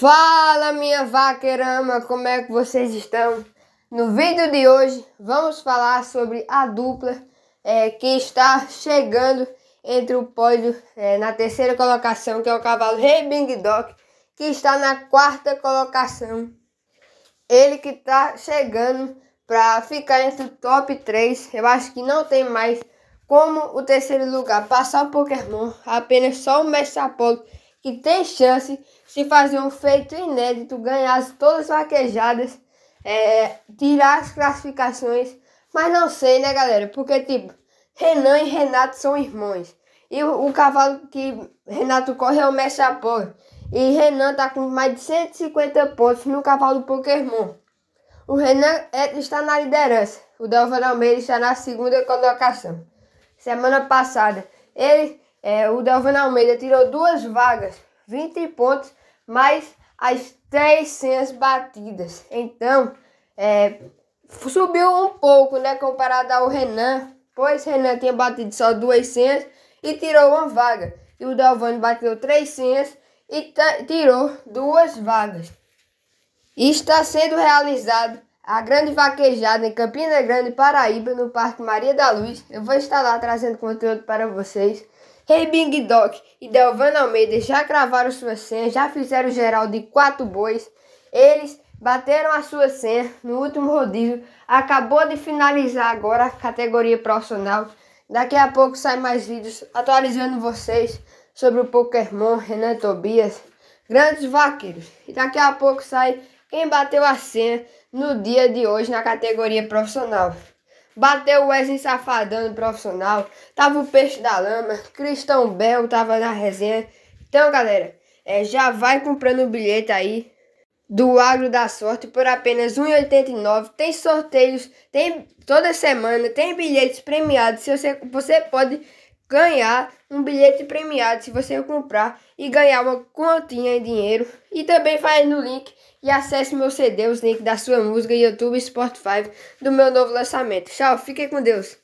Fala minha vaquerama, como é que vocês estão? No vídeo de hoje vamos falar sobre a dupla é, que está chegando entre o pódio é, na terceira colocação, que é o cavalo Rei Bing Doc, que está na quarta colocação. Ele que está chegando para ficar entre o top 3. Eu acho que não tem mais como o terceiro lugar passar o Pokémon, apenas só o Mestre Apolo que tem chance de fazer um feito inédito, ganhar todas as vaquejadas, é, tirar as classificações. Mas não sei, né, galera? Porque, tipo, Renan e Renato são irmãos. E o, o cavalo que Renato corre é o Mestre Apolo. E Renan tá com mais de 150 pontos no cavalo Pokémon. O Renan é, está na liderança. O Delvan Almeida está na segunda colocação. Semana passada, ele é, o Delvin Almeida tirou duas vagas, 20 pontos, mais as 300 batidas. Então, é, subiu um pouco, né, comparado ao Renan, pois Renan tinha batido só 200 e tirou uma vaga. E o Delvani bateu 300 e tirou duas vagas. E está sendo realizado a grande vaquejada em Campina Grande, Paraíba, no Parque Maria da Luz. Eu vou estar lá trazendo conteúdo para vocês. Rei Bing Doc e Delvano Almeida já cravaram sua senha, já fizeram geral de quatro bois. Eles bateram a sua senha no último rodízio. Acabou de finalizar agora a categoria profissional. Daqui a pouco sai mais vídeos atualizando vocês sobre o Pokémon Renan Tobias, grandes vaqueiros. E daqui a pouco sai quem bateu a senha no dia de hoje na categoria profissional. Bateu o Wesley Safadão profissional. Tava o Peixe da Lama. Cristão Bel tava na resenha. Então, galera, é, já vai comprando o bilhete aí do Agro da Sorte por apenas R$ 1,89. Tem sorteios, tem toda semana, tem bilhetes premiados. Se você, você pode ganhar um bilhete premiado se você comprar e ganhar uma quantia em dinheiro. E também vai no link e acesse meu CD, os links da sua música, YouTube Spotify do meu novo lançamento. Tchau, fiquem com Deus!